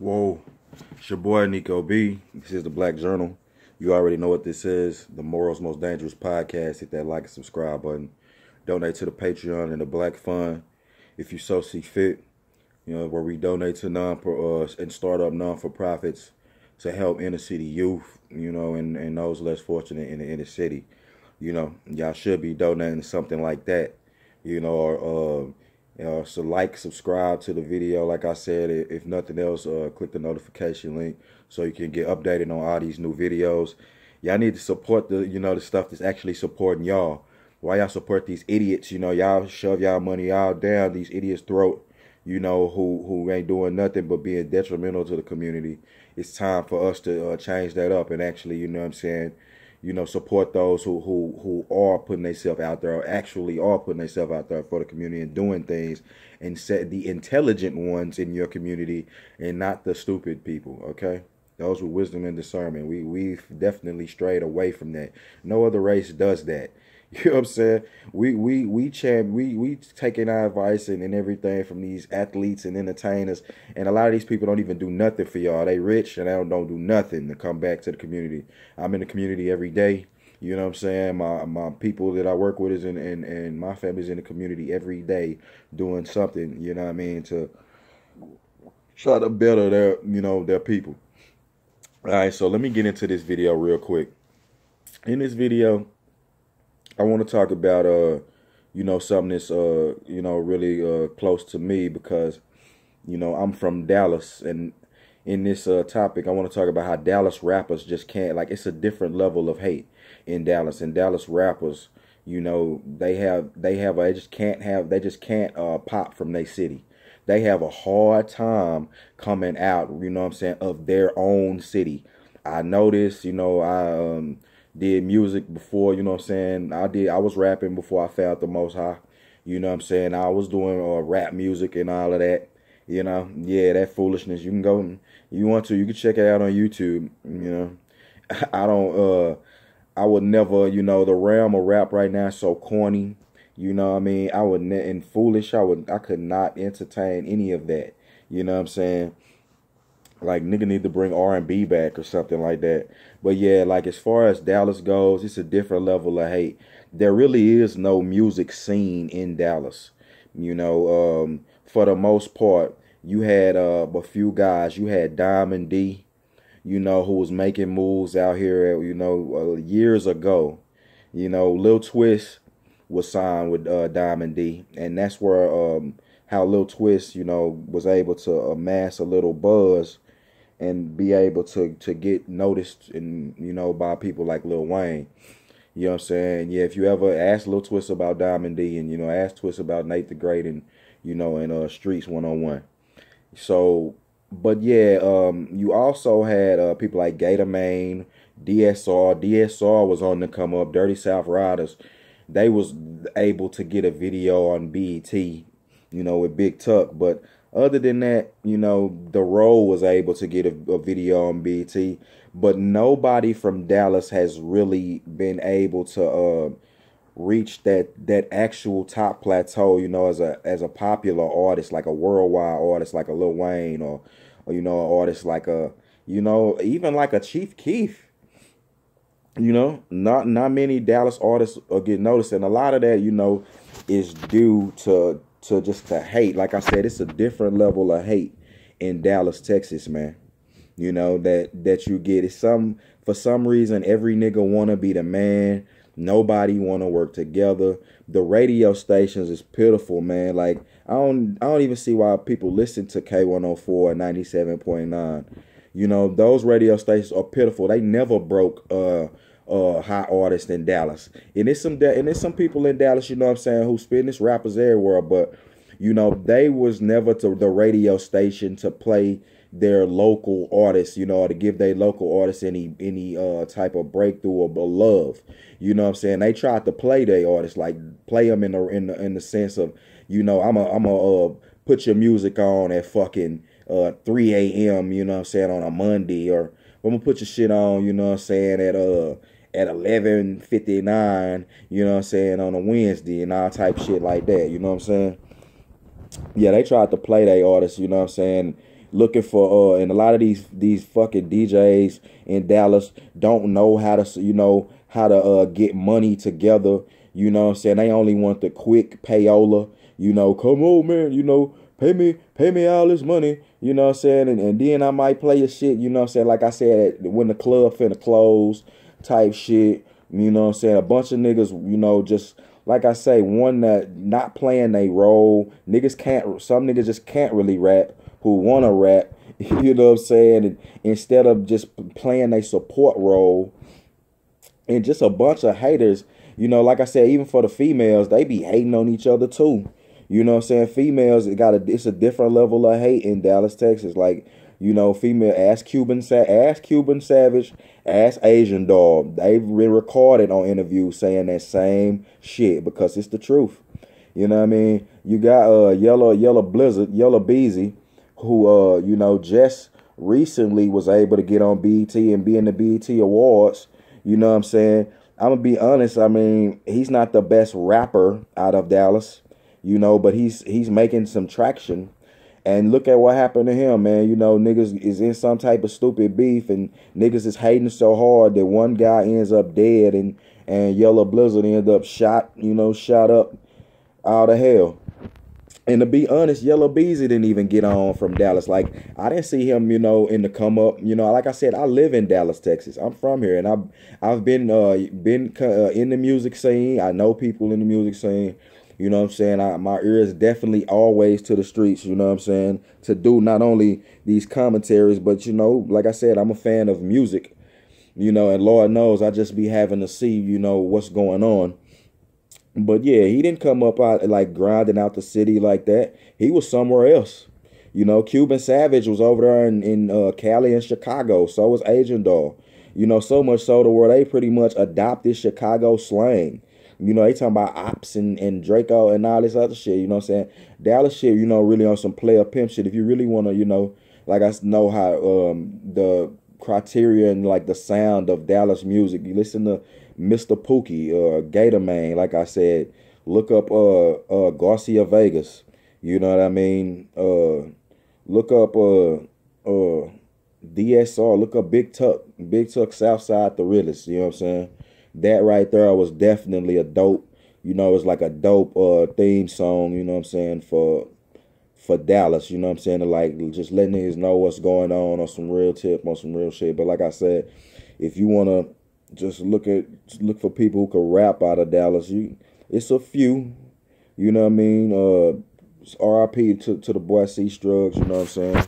Whoa, it's your boy Nico B. This is the Black Journal. You already know what this is the Morals Most Dangerous podcast. Hit that like and subscribe button. Donate to the Patreon and the Black Fund if you so see fit. You know, where we donate to non pros uh, and startup non for profits to help inner city youth, you know, and, and those less fortunate in the inner city. You know, y'all should be donating something like that, you know, or. Uh, uh, so like, subscribe to the video. Like I said, if nothing else, uh, click the notification link so you can get updated on all these new videos. Y'all need to support the, you know, the stuff that's actually supporting y'all. Why y'all support these idiots? You know, y'all shove y'all money all down these idiots' throat. You know, who who ain't doing nothing but being detrimental to the community. It's time for us to uh, change that up and actually, you know, what I'm saying you know, support those who who who are putting themselves out there, or actually are putting themselves out there for the community and doing things, and set the intelligent ones in your community, and not the stupid people. Okay, those with wisdom and discernment. We we've definitely strayed away from that. No other race does that. You know what I'm saying? We we we champ we we taking our advice and, and everything from these athletes and entertainers. And a lot of these people don't even do nothing for y'all. They rich and they don't, don't do nothing to come back to the community. I'm in the community every day. You know what I'm saying? My my people that I work with is in and, and my family's in the community every day doing something, you know what I mean, to try to better their you know, their people. Alright, so let me get into this video real quick. In this video, I want to talk about uh, you know, something that's uh, you know, really uh close to me because, you know, I'm from Dallas, and in this uh topic, I want to talk about how Dallas rappers just can't like it's a different level of hate in Dallas, and Dallas rappers, you know, they have they have they just can't have they just can't uh pop from their city they have a hard time coming out, you know what I'm saying, of their own city. I notice, you know, I um, did music before, you know what I'm saying? I did I was rapping before I found the most high. You know what I'm saying? I was doing uh, rap music and all of that. You know, yeah, that foolishness. You can go you want to, you can check it out on YouTube, you know. I don't uh I would never, you know, the realm of rap right now is so corny. You know what I mean? I would and foolish, I would I could not entertain any of that. You know what I'm saying? like nigga need to bring R and B back or something like that. But yeah, like as far as Dallas goes, it's a different level of hate. There really is no music scene in Dallas. You know, um, for the most part, you had uh, a few guys. You had Diamond D, you know, who was making moves out here. You know, uh, years ago, you know, Lil Twist was signed with uh, Diamond D, and that's where um, how Lil Twist, you know, was able to amass a little buzz and be able to to get noticed and you know by people like Lil Wayne. You know what I'm saying? Yeah, if you ever ask Lil Twist about Diamond D and you know ask Twist about Nate the Great and you know and uh Streets 101. So but yeah, um you also had uh people like Gator Main, DSR, DSR was on the come up, Dirty South Riders. They was able to get a video on BET, you know, with Big Tuck, but other than that, you know, The role was able to get a, a video on BT, but nobody from Dallas has really been able to uh, reach that that actual top plateau. You know, as a as a popular artist, like a worldwide artist, like a Lil Wayne, or, or you know, an artist like a you know, even like a Chief Keef. You know, not not many Dallas artists are getting noticed, and a lot of that, you know, is due to to just to hate. Like I said, it's a different level of hate in Dallas, Texas, man. You know that that you get it's some for some reason every nigga wanna be the man. Nobody wanna work together. The radio stations is pitiful, man. Like I don't I don't even see why people listen to K104 and 97.9. You know, those radio stations are pitiful. They never broke uh uh high artists in Dallas. And it's some and it's some people in Dallas, you know what I'm saying, who spin this rappers everywhere, but you know, they was never to the radio station to play their local artists, you know, to give their local artists any any uh type of breakthrough or, or love. You know what I'm saying? They tried to play their artists, like play them in the in the in the sense of, you know, I'm a I'm a uh, put your music on at fucking uh 3 a.m. You know what I'm saying on a Monday or I'm gonna put your shit on, you know what I'm saying, at uh at eleven fifty nine, you know what I'm saying, on a Wednesday and all type shit like that, you know what I'm saying? Yeah, they tried to play their artists, you know what I'm saying, looking for uh and a lot of these these fucking DJs in Dallas don't know how to you know how to uh get money together, you know what I'm saying? They only want the quick payola, you know, come on man, you know, pay me pay me all this money you know what I'm saying? And, and then I might play a shit, you know what I'm saying? Like I said, when the club finna close type shit. You know what I'm saying? A bunch of niggas, you know, just like I say, one that not playing a role. Niggas can't some niggas just can't really rap who wanna rap. You know what I'm saying? And instead of just playing a support role and just a bunch of haters, you know, like I said, even for the females, they be hating on each other too. You know I'm saying? Females it got a it's a different level of hate in Dallas, Texas. Like, you know, female ass Cuban ass Cuban savage, ass Asian dog. They've been recorded on interviews saying that same shit because it's the truth. You know what I mean? You got uh yellow yellow blizzard, yellow beezy, who uh, you know, just recently was able to get on BET and be in the BET Awards. You know what I'm saying? I'm gonna be honest. I mean, he's not the best rapper out of Dallas you know, but he's he's making some traction. And look at what happened to him, man. You know, niggas is in some type of stupid beef and niggas is hating so hard that one guy ends up dead and and Yellow Blizzard end up shot, you know, shot up out of hell. And to be honest, Yellow Beezy didn't even get on from Dallas. Like I didn't see him, you know, in the come up. You know, like I said, I live in Dallas, Texas. I'm from here, and I've I've been uh, been uh, in the music scene. I know people in the music scene. You know what I'm saying? I, my ear is definitely always to the streets, you know what I'm saying? To do not only these commentaries, but, you know, like I said, I'm a fan of music, you know, and Lord knows I just be having to see, you know, what's going on. But yeah, he didn't come up out like grinding out the city like that. He was somewhere else. You know, Cuban Savage was over there in, in uh, Cali and Chicago. So was Agent Doll. You know, so much so to where they pretty much adopted Chicago slang. You know, they talking about Ops and, and Draco and all this other shit. You know what I'm saying? Dallas shit, you know, really on some player pimp shit. If you really want to, you know, like I know how um, the criteria and like the sound of Dallas music. You listen to Mr. Pookie or uh, Gator Man, like I said. Look up uh, uh, Garcia Vegas. You know what I mean? Uh, look up uh, uh, DSR. Look up Big Tuck. Big Tuck Southside the realest. You know what I'm saying? that right there was definitely a dope. You know, it's like a dope uh, theme song. You know what I'm saying for for Dallas. You know what I'm saying? Like just letting niggas know what's going on on some real tip on some real shit. But like I said, if you wanna just look at look for people who can rap out of Dallas, you it's a few. You know what I mean? Uh, R.I.P. to to the boy C Strugs. You know what I'm saying?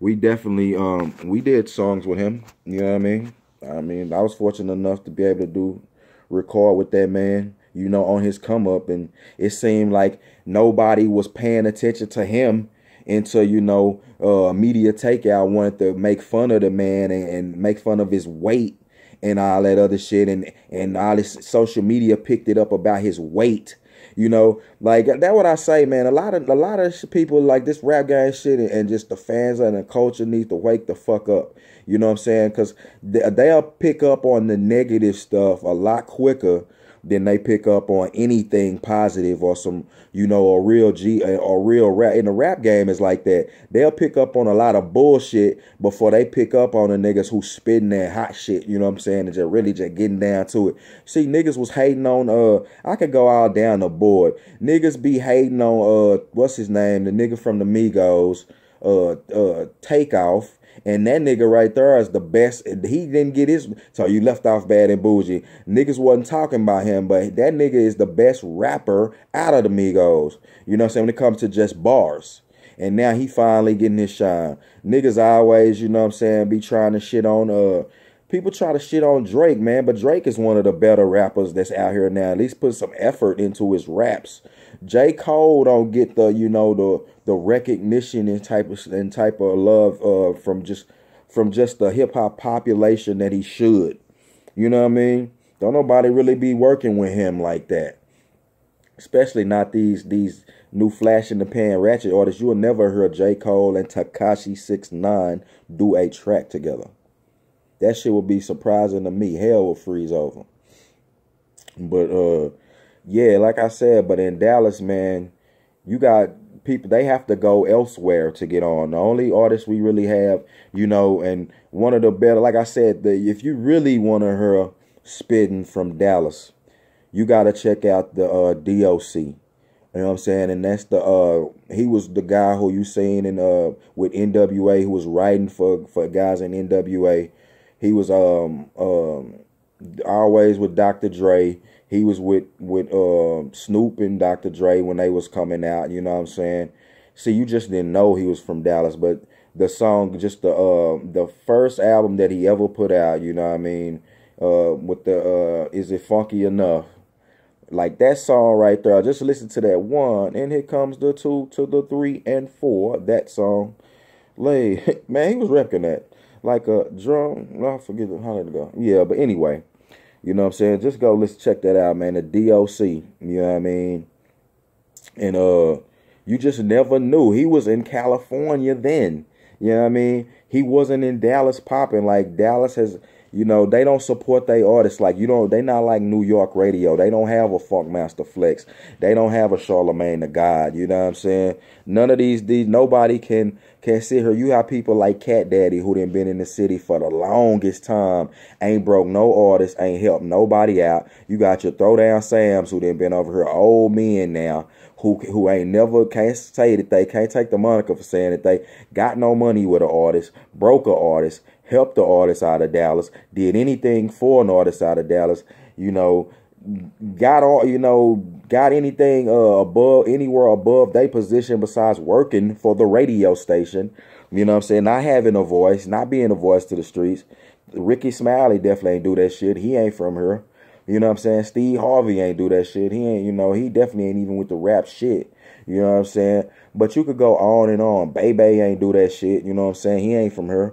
We definitely um we did songs with him. You know what I mean? I mean, I was fortunate enough to be able to do record with that man, you know, on his come up, and it seemed like nobody was paying attention to him until you know uh, media takeout wanted to make fun of the man and, and make fun of his weight and all that other shit and and all this social media picked it up about his weight you know, like that what I say, man. A lot of a lot of people like this rap game shit and just the fans and the culture needs to wake the fuck up. You know what I'm saying? Because they'll pick up on the negative stuff a lot quicker then they pick up on anything positive or some, you know, a real G or real rap. In the rap game is like that. They'll pick up on a lot of bullshit before they pick up on the niggas who spitting that hot shit, you know what I'm saying? And just really just getting down to it. See, niggas was hating on uh I could go all down the board. Niggas be hating on uh what's his name? The nigga from the Migos uh uh takeoff, and that nigga right there is the best. He didn't get his so you left off bad and bougie. Niggas wasn't talking about him, but that nigga is the best rapper out of the Migos. You know what I'm saying? When it comes to just bars. And now he finally getting his shine. Niggas always, you know what I'm saying, be trying to shit on uh people try to shit on Drake, man, but Drake is one of the better rappers that's out here now. At least put some effort into his raps. J. Cole don't get the, you know, the the recognition and type of and type of love uh from just from just the hip hop population that he should. You know what I mean? Don't nobody really be working with him like that. Especially not these these new flash in the pan ratchet artists. You'll never hear J. Cole and Takashi Six Nine do a track together. That shit would be surprising to me. Hell will freeze over. But uh yeah, like I said, but in Dallas, man, you got people they have to go elsewhere to get on. The only artist we really have, you know, and one of the better, like I said, the if you really want to hear spitting from Dallas, you got to check out the uh, DOC. You know what I'm saying? And that's the uh he was the guy who you seen in uh with NWA who was writing for for guys in NWA. He was um um always with Dr. Dre. He was with with uh, Snoop and Dr. Dre when they was coming out. You know what I'm saying? See, you just didn't know he was from Dallas, but the song, just the uh, the first album that he ever put out. You know what I mean? Uh, with the uh, is it funky enough? Like that song right there. I just listen to that one, and here comes the two to the three and four. That song, lay man, he was repping that like a drum. I forget how that go. Yeah, but anyway. You know what I'm saying? Just go, let's check that out, man. The DOC, you know what I mean? And uh you just never knew. He was in California then. You know what I mean? He wasn't in Dallas popping like Dallas has you know, they don't support their artists. Like, you know, they not like New York radio. They don't have a Funk Master Flex. They don't have a Charlemagne the God. You know what I'm saying? None of these, these nobody can can sit here. You have people like Cat Daddy who done been in the city for the longest time. Ain't broke no artist. Ain't helped nobody out. You got your Throwdown Sams who done been over here. Old men now who who ain't never can't say that they can't take the moniker for saying that they got no money with an artist, broke an artist, helped the artist out of Dallas, did anything for an artist out of Dallas, you know, got all you know, got anything uh, above anywhere above their position besides working for the radio station. You know I'm saying? Not having a voice, not being a voice to the streets. Ricky Smiley definitely ain't do that shit. He ain't from here. You know I'm saying? Steve Harvey ain't do that shit. He ain't, you know, he definitely ain't even with the rap shit. You know what I'm saying? But you could go on and on. Bebe ain't do that shit. You know what I'm saying? He ain't from here.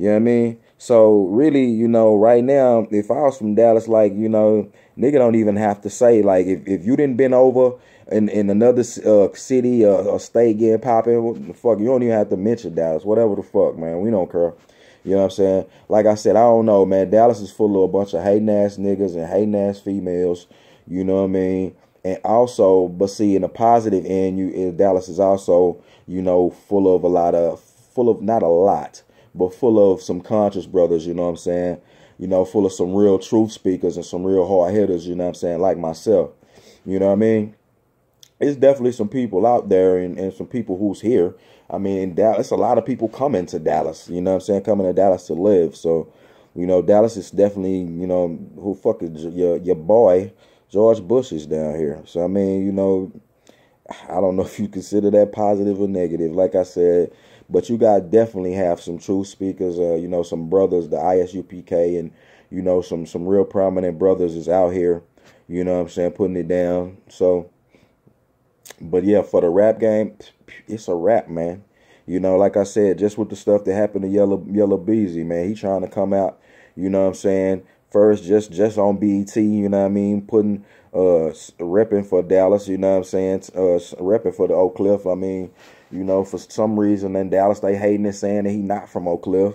You know what I mean? So really, you know, right now, if I was from Dallas, like, you know, nigga don't even have to say, like, if, if you didn't been over in, in another uh, city or, or state getting popping, what the fuck, you don't even have to mention Dallas, whatever the fuck, man, we don't care. You know what I'm saying? Like I said, I don't know, man. Dallas is full of a bunch of hating ass niggas and hating ass females. You know what I mean? And also, but see, in the positive end, you Dallas is also, you know, full of a lot of full of not a lot, but full of some conscious brothers, you know what I'm saying? You know, full of some real truth speakers and some real hard hitters, you know what I'm saying, like myself. You know what I mean? It's definitely some people out there and, and some people who's here. I mean, Dallas, a lot of people coming to Dallas, you know what I'm saying, coming to Dallas to live. So, you know, Dallas is definitely, you know, who fucking your, your boy, George Bush is down here. So, I mean, you know, I don't know if you consider that positive or negative. Like I said, but you guys definitely have some true speakers, uh, you know, some brothers, the ISUPK and, you know, some some real prominent brothers is out here, you know what I'm saying, putting it down. So but yeah, for the rap game, it's a rap, man. You know, like I said, just with the stuff that happened to Yellow Yellow Beezy, man, he trying to come out, you know what I'm saying, first just just on BET, you know what I mean, putting uh repping for Dallas, you know what I'm saying, uh repping for the Oak Cliff. I mean, you know, for some reason in Dallas they hating and saying that he not from Oak Cliff.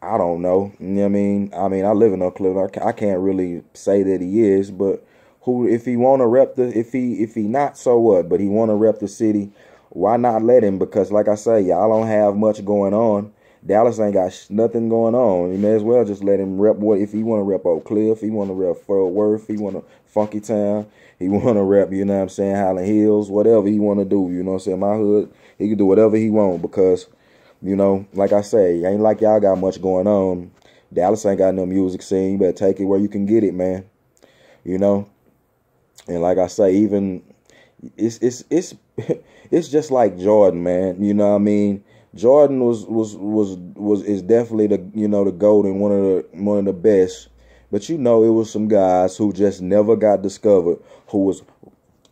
I don't know. You know what I mean? I mean, I live in Oak Cliff. I can't really say that he is, but who if he want to rep the if he if he not so what, but he want to rep the city, why not let him because like I say, y'all don't have much going on Dallas ain't got sh- nothing going on. You may as well just let him rep what if he want to rep Oak Cliff, he want to rep Fort Worth, he want to Funky Town, he want to rep. You know what I'm saying? Highland Hills, whatever he want to do. You know what I'm saying? My hood, he can do whatever he want because, you know, like I say, ain't like y'all got much going on. Dallas ain't got no music scene. You better take it where you can get it, man. You know, and like I say, even it's it's it's it's just like Jordan, man. You know what I mean? Jordan was was was was is definitely the you know the golden one of the one of the best. But you know it was some guys who just never got discovered who was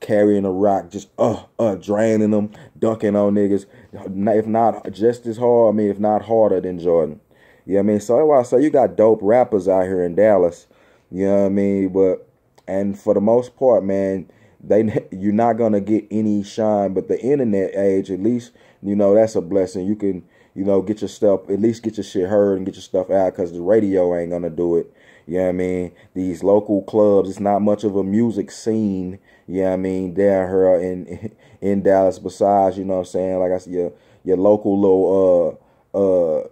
carrying a rock, just uh uh draining them, dunking on niggas. If not just as hard, I mean if not harder than Jordan. You know what I mean? So I say you got dope rappers out here in Dallas. You know what I mean? But and for the most part, man, they you're not gonna get any shine. But the internet age, at least you know that's a blessing. You can you know get your stuff at least get your shit heard and get your stuff out because the radio ain't gonna do it. You know what I mean? These local clubs, it's not much of a music scene. You know what I mean? Down here in in Dallas, besides you know what I'm saying, like I said, your your local little uh uh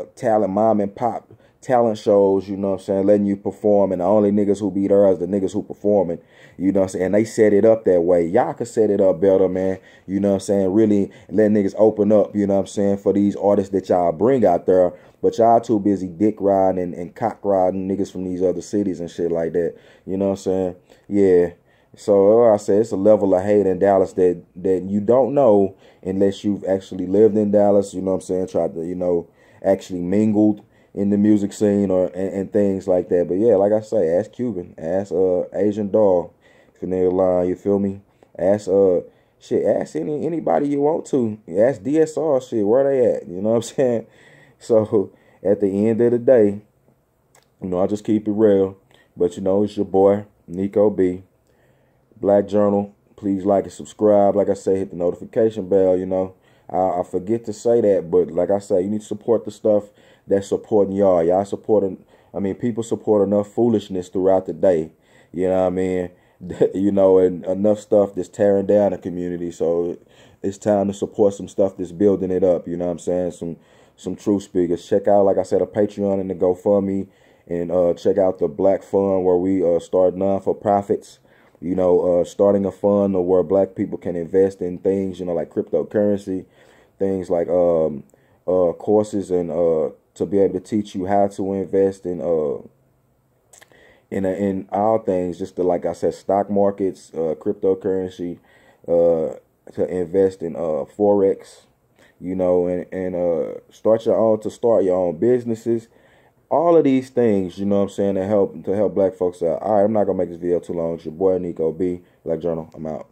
uh talent mom and pop talent shows, you know what I'm saying, letting you perform. And the only niggas who be there is the niggas who performing, you know what I'm saying. And they set it up that way. Y'all could set it up better, man. You know what I'm saying. Really let niggas open up, you know what I'm saying, for these artists that y'all bring out there. But y'all too busy dick riding and, and cock riding niggas from these other cities and shit like that. You know what I'm saying? Yeah. So like I said, it's a level of hate in Dallas that that you don't know unless you've actually lived in Dallas. You know what I'm saying? Tried to, you know, actually mingled in the music scene or and, and, things like that. But yeah, like I say, ask Cuban, ask uh Asian doll, Canary Line, you feel me? Ask uh shit, ask any anybody you want to. Ask DSR shit, where they at? You know what I'm saying? So at the end of the day, you know, I just keep it real. But you know, it's your boy, Nico B. Black Journal. Please like and subscribe. Like I say, hit the notification bell, you know. I, I forget to say that, but like I say, you need to support the stuff that's supporting y'all. Y'all supporting, I mean, people support enough foolishness throughout the day. You know what I mean? you know, and enough stuff that's tearing down the community. So it's time to support some stuff that's building it up. You know what I'm saying? Some some true speakers. Check out, like I said, a Patreon and the GoFundMe, and uh, check out the Black Fund where we uh, start non for profits. You know, uh, starting a fund where Black people can invest in things. You know, like cryptocurrency, things like um, uh, courses and uh, to be able to teach you how to invest in uh in in all things, just to, like I said, stock markets, uh, cryptocurrency, uh, to invest in uh forex, you know, and and uh start your own to start your own businesses. All of these things, you know what I'm saying, to help to help black folks out. All right, I'm not gonna make this video too long. It's your boy Nico B, Black Journal. I'm out.